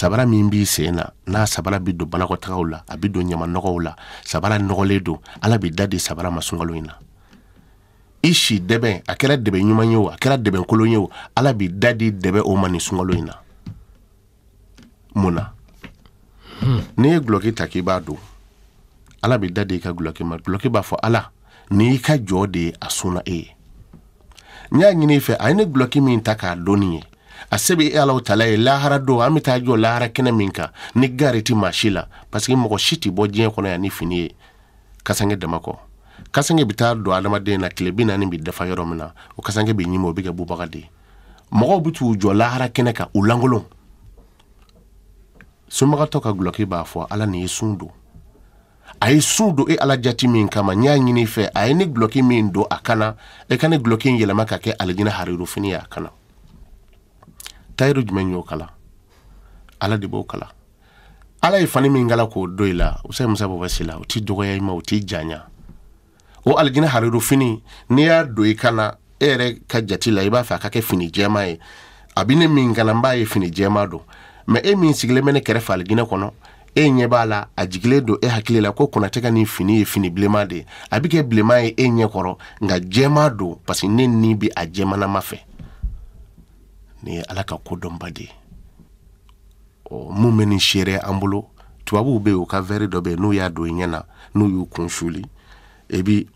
sabara min b'i sen na n'a sabara bi don banakɔtagaw la a bi don ɲamanɔgɔw la sabara nɔgɔlen don ala b'i da di sabara ma sungalo in na i si dɛbɛn a kɛra dɛbɛ ɲuman ye o a kɛra dɛbɛnkolon ye o ala b'i da di dɛbɛ o ma nin sungalo in na mun na hmm. n'i ye gulɔki ta k'i b'a don ala b'i da di i ka gulɔki ma gulɔki b'a fɔ ala ni y'i ka jɔ de ye a sunna e ye n y'a ɲini i fɛ a ye ne gulɔki min ta k'a dɔɔni ye a se be alaw tala ye lahara do an be taa jɔ lahara kɛnɛ min kan ni gari ti maa si la parsiki mɔgɔ si ti bɔ diɲɛ kɔnɔ yan ni fini ye kasange dama kɔ kasange be taa don adamaden na kile bi naani be dafa yɔrɔ min na o kasange bi ɲimi o be kɛ bubaga de mɔgɔw be t'u jɔ lahara kɛnɛ kan u langolon sunbagatɔ ka gulɔki b'a fɔ ala nin ye sun don a ye sun don e ala jati min kama e n y'a ɲini fɛ a ye ne gulɔki min don a kana i ka ne gulɔki yɛlɛma ka kɛ alijina harirufini ye kana tayiru jumɛn y'o kala ala de b'o kala ala ye fani min kala k'o do i la o se musa babasi la o t'i dɔgɔya i ma o t'i janya o alijinɛ hariru fini n'i y'a don i kan na e yɛrɛ ka jati la i b'a fɛ a ka kɛ fini jɛma ye a bi ne min kana n b'a ye fini jɛma don mɛ e min sigilen bɛ ne kɛrɛfɛ alijinɛ kɔnɔ e ɲɛ b'a la a jigilen don e hakili la ko konatɛ ka nin fini ye fini bilenma de ye a bi kɛ bilenma ye e ɲɛ kɔrɔ nka jɛma don parce que ne ni bi a jɛmanama fɛ ni ye ala ka kodɔnba de ye ɔ mun bɛ nin seereya an bolo tubabuw bɛ yen ka vɛri dɔ bɛ n'u y'a don i ɲɛ n'u y'u kun suli i bi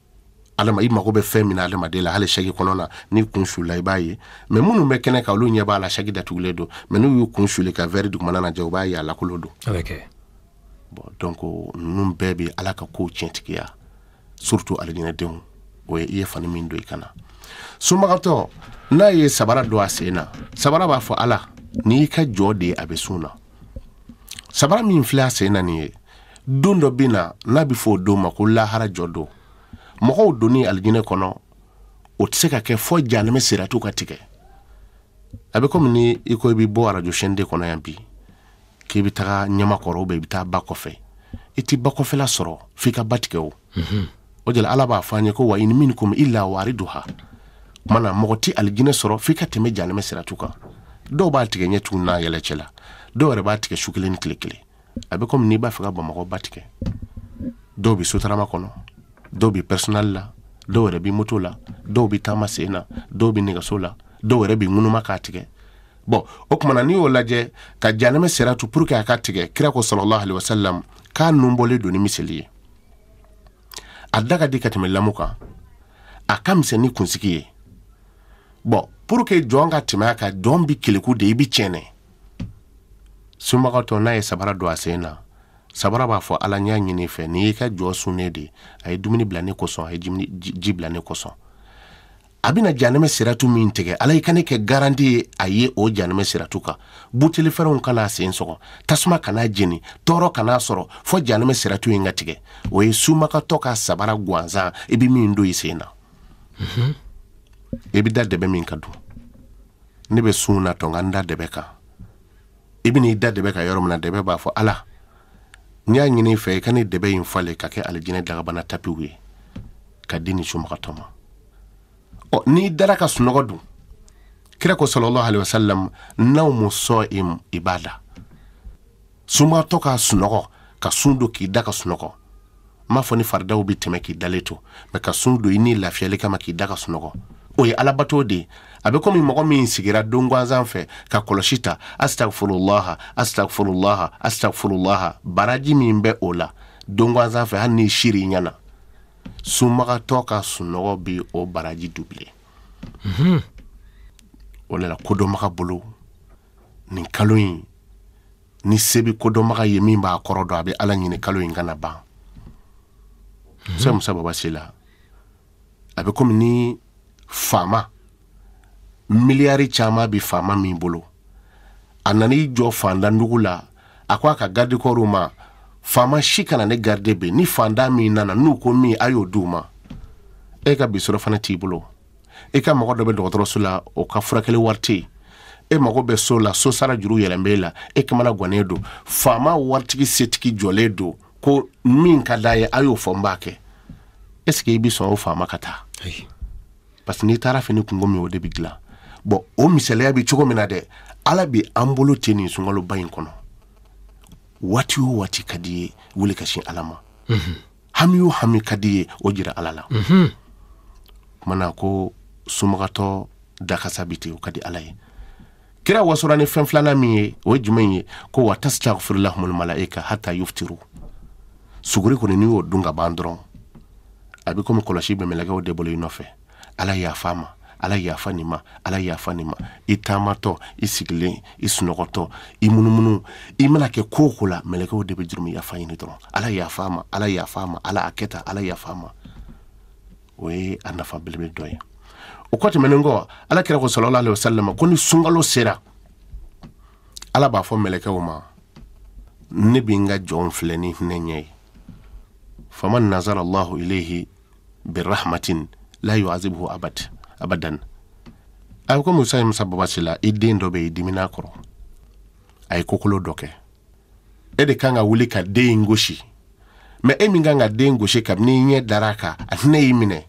alama i mago bɛ fɛn min na adamaden la hali sɛgi kɔnɔ na n'i kun sula i b'a ye mɛ minnu bɛ kɛnɛ kan olu ɲɛ b'a la sɛgi datugulen don mɛ n'u y'u kun suli ka vɛri dugumana na jɛ u b'a ye a lakolo don bɔn donc ninnu bɛɛ bɛ ala ka kow tiɲɛtigiya surtout alijinɛdenw o ye i ye fani min do i kana sunbagatɔ n'a ye sabara don a sen na sabara b'a fɔ ala ni y'i ka jɔ de ye a bɛ sun na sabara min filɛ a sen na nin ye don dɔ bɛ na n'a bɛ fɔ o don ma ko lahara jɔ don mɔgɔw donni alijinɛ kɔnɔ o tɛ se ka kɛ fɔ jahanama sira t'u ka tigɛ a bɛ komi ni i ko i bɛ bɔ arajo sɛn de kɔnɔ yan bi k'i bɛ taga ɲɛmakɔrɔ ubiyɛn i bɛ taa ba kɔfɛ i t'i ba kɔfɛla sɔrɔ f'i ka ba tigɛ o o de ala b'a fɔ an ye ko wa i ni min kun bɛ i lawari don ha mana mɔgɔ tɛ alijinɛ sɔrɔ f'i ka tɛmɛ janɛmɛ siratu kan dɔw b'a tigɛ ɲɛ tugun n'a yɛlɛ cɛ la dɔw yɛrɛ b'a tigɛ su kelen ni kile kelen a bɛ komi n'i b'a fɛ ka bamakɔ ba tigɛ dɔw bɛ sotarama kɔnɔ dɔw bi pɛrisɔnali la dɔw yɛrɛ bi moto la dɔw bɛ taama sen na dɔw bɛ nɛgɛso la dɔw yɛrɛ bɛ ŋunuma k'a tigɛ bɔn o kumana n'i y'o lajɛ ka janɛmɛ siratu pour que a ka tigɛ kira ko sɔlɔlɔ ali wasalam k'a nun bɔlen don ni miseli ye a da ka di ka tɛmɛ lamu kan a ka misɛn ni kunsigi ye bɔn puruke que jɔn ka tɛmɛ a kan jɔn bi keleku de i bi tiɲɛ dɛ sunbaga n'a ye sabara don a sen na sabara b'a fɔ ala n y'a ɲini fɛ n'i y'i ka jɔ sunnen de a ye dumuni bila ne kosɔn a ye ji bila ne kosɔn a bɛna janɛmɛ siratu min tigɛ ala i ka ne kɛ garanti ye a ye o janɛmɛ siratu kan buteli fɛrɛnw kana a sen sɔgɔ tasuma kana jeni tɔɔrɔ kana sɔrɔ fɔ janɛmɛ siratu ye ka tigɛ o ye sunbagatɔ ka sabara gansan i bɛ min don i sen na. Mm -hmm i bi da dɛbɛ min ka dun ne bɛ sun na tɔ nka n da dɛbɛ kan i bi n'i da dɛbɛ kan yɔrɔ min na dɛbɛ b'a fɔ ala n y'a ɲini i fɛ i ka ne dɛbɛ in falen ka kɛ alijinɛ dagabana tapiw ye ka di ni sunbagatɔ ma ɔ n'i dara ka sunɔgɔ dun kira ko sallallahu alaihi wasallam n'aw mu sɔn im ibada sunbagatɔ ka sunɔgɔ ka sun don k'i da ka sunɔgɔ m'a fɔ ni faridaw bi tɛmɛ k'i dalen to mɛ ka sun don i ni lafiyali kama k'i da ka sunɔgɔ o ye alabato de ye a be komi mɔgɔ min sigira don gwanzan fɛ ka kɔlɔsi ta astagfirullaha astagfirullaha astagfirullaha baraji min bɛ o la don gwanzan fɛ hali ni siri ɲana sunbagatɔ ka sunɔgɔ be o baraji dubile mm -hmm. o lela kodɔnbaga bolo ni kalo yi ni sebi kodɔnbaga ye min b'a kɔrɔ dɔ a be ala ɲini kalo yi kana ban mm -hmm. sɛ musa babasila sela a be komi ni fama miliyari caaman bi fama min bolo a nan'i jɔ fandan la a ko a ka garidikɔriw ma fama si kana ne garide be ni fanda min nana n'u ko min a y'o diw ma e ka bisɔrɔ fana t'i bolo i e ka mɔgɔ dɔ bɛ dɔgɔtɔrɔso la o ka furakɛli wari tɛ e mago bɛ so la so sara juru yɛlɛn b'e la e kamana gwannen don fama waritigi setigi jɔlen don ko min ka d'a ye a y'o fɔ n b'a kɛ ɛseke i bi sɔn o fama ka taa parce que n'i taara fini kungo min o de bi dilan bɔn o misaliya bi cogo min na dɛ ala bi an bolo cɛ nin sunkaloba in kɔnɔ waati o waati ka di ye wele ka sin ala ma hami o hami ka di ye o jira ala la kumana ko dakasa bi ten o ka di ala ye kira wasora ni fɛn filanan min ye o ye jumɛn ye ko wa tastaghfirulahumul malaika hatta yuftiru suguri kɔni n'i y'o dun ka ban dɔrɔn a bi komi kɔlɔsi bɛ mɛlɛkɛw de bolo i nɔfɛ ala yafa ma ala yafa nin ma ala yafa nin ma i taamatɔ i sigilen i sunɔgɔtɔ i munumunu i mana kɛ koo ko la mɛlɛkɛw de be jurumu yafa ɲini dɔrɔn ala yafa ma ala yafa ma ala a kɛta ala yafa ma o ye a nafa belebe dɔ ye o kɔ tɛmɛnin kɔ ala kira ko salala alai wasalama ko ni sunkalo sera ala b'a fɔ mɛlɛkɛw ma ne bi n ka jɔn filɛ ni hinɛ ɲɛ ye fama nazara allahu ilayhi birahmatin la yu'azibuhu abad abadan ay ko musa ye musa baba la i den dɔ be i dimina kɔrɔ a ye kokolo dɔ kɛ e de kan ka wuli ka den gosi mɛ e min kan ka den gosi kabini i ɲɛ dara a kan a hinɛ y'i minɛ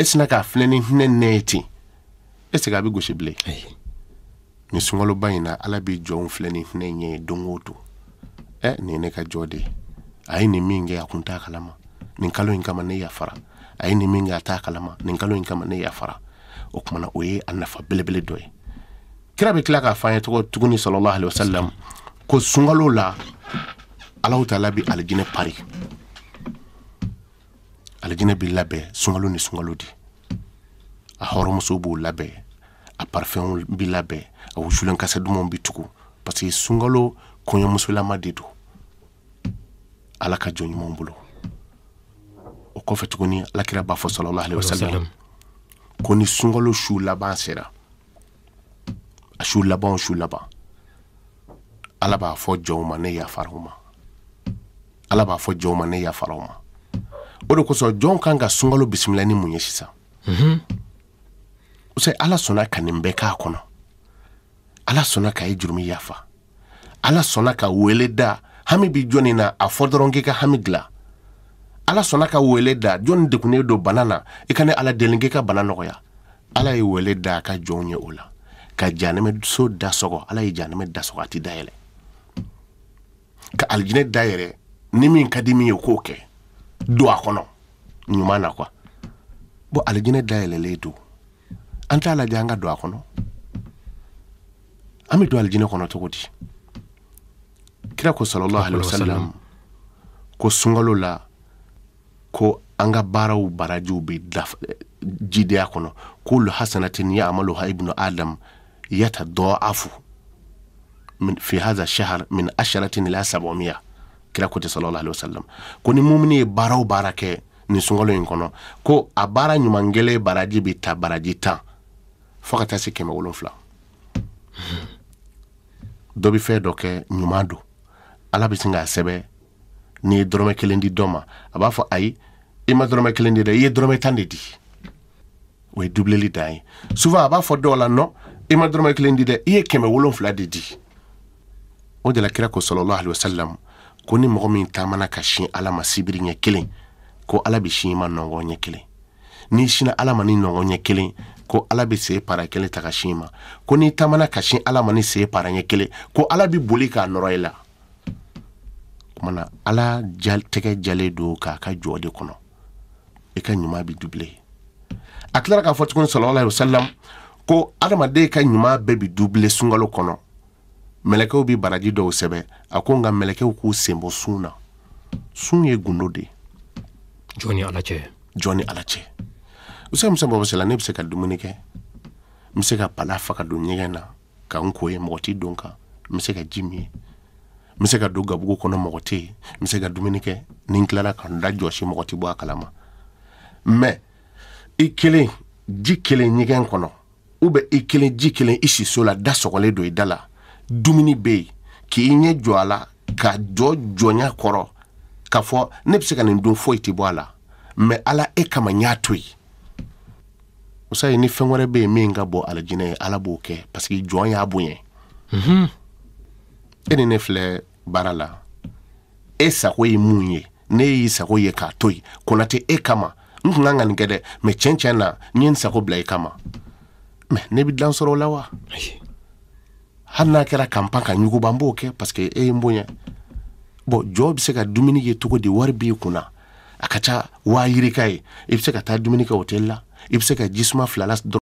e sina k'a filɛ ni hinɛ nɛ ye ten e segi a be gosi bile nin sungaloba ɲi na ala b'i jɔnw filɛ ni hinɛ ɲɛ ye don o don ɛ nin ye ne ka jɔ de a ye nin min kɛ a kun t'a kalama nin kalo in kama ne ya fara a ye nin min kɛ a t'a kalama nin kalo in kama ne ya fara o kumana o ye a nafa belebele dɔ ye kira bɛ tila k'a fɔ an ye tɔgɔ tuguni sallallahu alaihi salam ko sunkalo la alaw taala bi alijinɛ pari alijinɛ bi labɛn sunkalo ni sunkalo di a hɔrɔnmusow b'o labɛn a parifɛnw bi labɛn a wusulen kasa dumanw bi tugu parce que sunkalo kɔɲɔmusolama de do ala ka jɔn ɲumanw bolo kɔfɛ tuguni alakira b'a fɔ sallallahu alaihi wasallam ko ni sunkalo su laban sera a su laban o su laban ala b'a fɔ jɔnw ma ne yafara u ma ala b'a fɔ jɔnw ma ne yafara u ma o de kosɔn jɔnw kan ka sunkalo bisimila ni mun ye sisan mhm. se ala sɔnna ka nin bɛɛ k'a kɔnɔ ala sɔnna ka i jurumi yafa ala sɔnna ka wele da hami bi jɔnni na a fɔ dɔrɔn k'i ka hami dilan ala sɔnna ka wele da jɔni degunnen don bana na i ka ala deli k'i ka bana nɔgɔya ala ye wele da ka jɔnw ye o la ka janɛmɛ so da sɔgɔ ala ye janɛmɛ da sɔgɔ a ti dayɛlɛ ka alijinɛ dayɛlɛ ni min ka di min ye k'o kɛ don a kɔnɔ ɲuman na kuwa bɔn alijinɛ dayɛlɛlen don an t'a lajɛ an ka do a kɔnɔ an bɛ don alijinɛ kɔnɔ cogo di kira ko sallallahu alaihi wasallam ko sungalo la ko an ka baaraw barajiw bɛ jideya kɔnɔ kulu hasanatin yamaluha ibnu adam yata dɔ afu fi haza shahar min asharatin ila sabamia kira kote te sallallahu alaihi wasallam ko ni mumini ye baara o baara kɛ nin sunkalo in kɔnɔ ko a baara ɲuman gɛlɛ baraji bɛ ta baraji tan fo ka taa se kɛmɛ wolonfila dɔ bɛ fɛn dɔ kɛ ɲuman don ala bɛ sin k'a sɛbɛn n'i ye dɔrɔmɛ kelen di dɔ ma a b'a fɔ ayi i ma dɔrɔmɛ kelen di dɛ i ye dɔrɔmɛ tan de di o ye dubileli dan ye souvent a b'a fɔ dɔw la nɔ i ma dɔrɔmɛ kelen di dɛ i ye kɛmɛ wolonfila de di o de la kira ko sɔlɔlɔ ali wasalam ko ni mɔgɔ min taamana ka sin ala ma sibiri ɲɛ kelen ko ala bi sin i ma nɔngɔn ɲɛ kelen n'i sina ala ma ni nɔngɔn ɲɛ kelen ko ala bi see para kelen ta ka sin i ma ko n'i taamana ka sin ala ma ni see para ɲɛ kelen ko ala bi boli k'a nɔrɔ i la kumana ala jal, tɛgɛ jalen do k'a ka jɔ de kɔnɔ i e ka ɲuman bi dubile a tilara k'a fɔ tuguni salawala wasalam ko adamaden ka ɲuman bɛɛ bi dubile sungalo kɔnɔ mɛlɛkɛw bi baraji dɔw sɛbɛ a ko nka mɛlɛkɛw k'u sen bɔ sun na sun ye gundo de jɔn ala cɛ jɔn ala cɛ usa musa babasala ne be se ka dumuni kɛ n be se ka pala faga don ɲɛgɛn na ka n ko ye mɔgɔ ti don kan n be se ka ji min ye n se ka don gabugu kɔnɔ mɔgɔ tɛ yen n se ka dumuni kɛ ni n kilala ka n lajɔsi mɔgɔ tɛ bɔ a kalama mɛ i kelen ji kelen ɲɛgɛn kɔnɔ u bɛ i kelen ji kelen i siso la da sɔgɔlen don i da la dumuni be yen k'i ɲɛ jɔ a la ka jɔ jɔnya kɔrɔ k'a fɔ ne be se ka nin don foyi tɛ bɔ a la mɛ ala e kama y'a to yen musa ye ni fɛn wɛrɛ be yen min ka bɔ alajinɛ ye ala b'o kɛ parsiki jɔn y'a bonya e ni ne filɛ baara la e sago ye mun ye ne y'i sago ye k'a to yen konate e kama n kun kan ka nin kɛ dɛ mɛ tiɲɛ na n ye n sago bila i e kama mɛ ne bi dilan sɔrɔ o la wa hali n'a kɛra kanpan ka ɲuguba n b'o kɛ paseke e ye n bonya bɔn jɔ bɛ se ka dumuni ye cogo di wari b'i kunna a ka ca waa yirika ye i bɛ se ka taa dumuni kɛ hotɛli la i bɛ se ka jisuma fila la